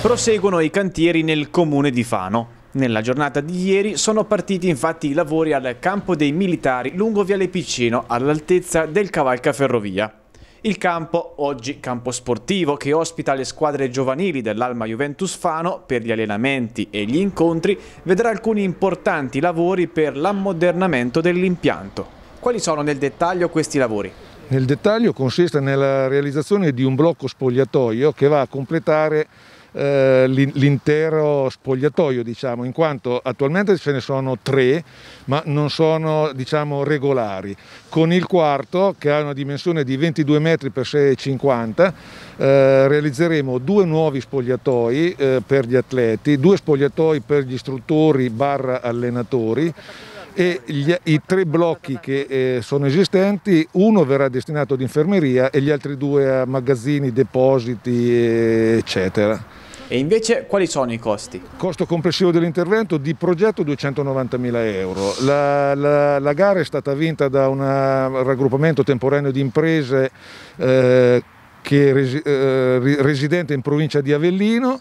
Proseguono i cantieri nel comune di Fano. Nella giornata di ieri sono partiti infatti i lavori al campo dei militari lungo Viale Piccino all'altezza del Cavalcaferrovia. Il campo, oggi campo sportivo, che ospita le squadre giovanili dell'Alma Juventus Fano per gli allenamenti e gli incontri, vedrà alcuni importanti lavori per l'ammodernamento dell'impianto. Quali sono nel dettaglio questi lavori? Nel dettaglio consiste nella realizzazione di un blocco spogliatoio che va a completare eh, l'intero spogliatoio, diciamo, in quanto attualmente ce ne sono tre, ma non sono diciamo, regolari. Con il quarto, che ha una dimensione di 22 metri per 6,50, eh, realizzeremo due nuovi spogliatoi eh, per gli atleti, due spogliatoi per gli istruttori barra allenatori e gli, i tre blocchi che eh, sono esistenti, uno verrà destinato ad infermeria e gli altri due a magazzini, depositi, eccetera. E invece quali sono i costi? Costo complessivo dell'intervento di progetto 290.000 euro. La, la, la, gara è stata vinta da una, un eh, raggruppamento temporaneo di imprese eh, che, eh, residente in provincia di Avellino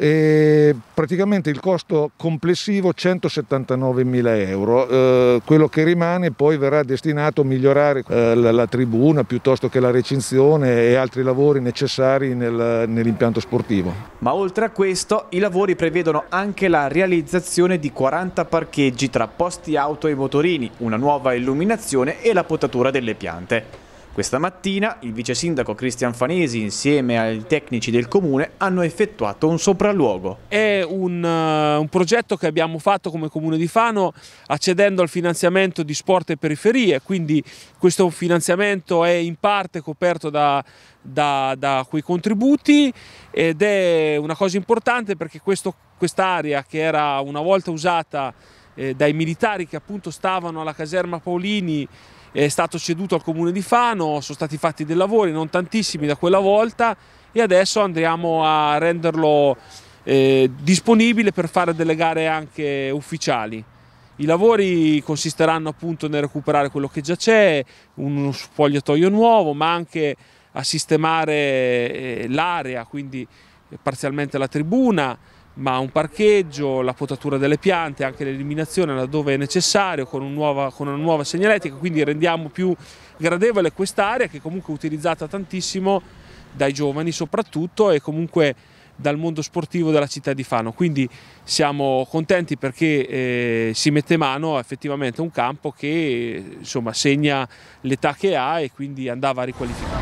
e praticamente il costo complessivo 179 mila euro, eh, quello che rimane poi verrà destinato a migliorare eh, la, la, tribuna piuttosto che la recinzione e altri lavori necessari nel, nell'impianto sportivo. Ma oltre a questo i lavori prevedono anche la realizzazione di 40 parcheggi tra posti auto e motorini, una nuova illuminazione e la potatura delle piante. Questa mattina il vice sindaco Cristian Fanesi insieme ai tecnici del comune hanno effettuato un sopralluogo. È un, uh, un progetto che abbiamo fatto come comune di Fano accedendo al finanziamento di sport e periferie, quindi questo finanziamento è in parte coperto da, da, da quei contributi ed è una cosa importante perché quest'area quest che era una volta usata eh, dai militari che appunto stavano alla caserma Paolini è stato ceduto al comune di Fano, sono stati fatti dei lavori, non tantissimi da quella volta e adesso andremo a renderlo eh, disponibile per fare delle gare anche ufficiali. I lavori consisteranno appunto nel recuperare quello che già c'è, un spogliatoio nuovo, ma anche a sistemare eh, l'area, quindi parzialmente la tribuna, ma un parcheggio, la potatura delle piante, anche l'eliminazione laddove è necessario con, un nuova, con una nuova segnaletica, quindi rendiamo più gradevole quest'area che comunque è utilizzata tantissimo dai giovani soprattutto e comunque dal mondo sportivo della città di Fano. Quindi siamo contenti perché eh, si mette mano a effettivamente un campo che insomma, segna l'età che ha e quindi andava riqualificato.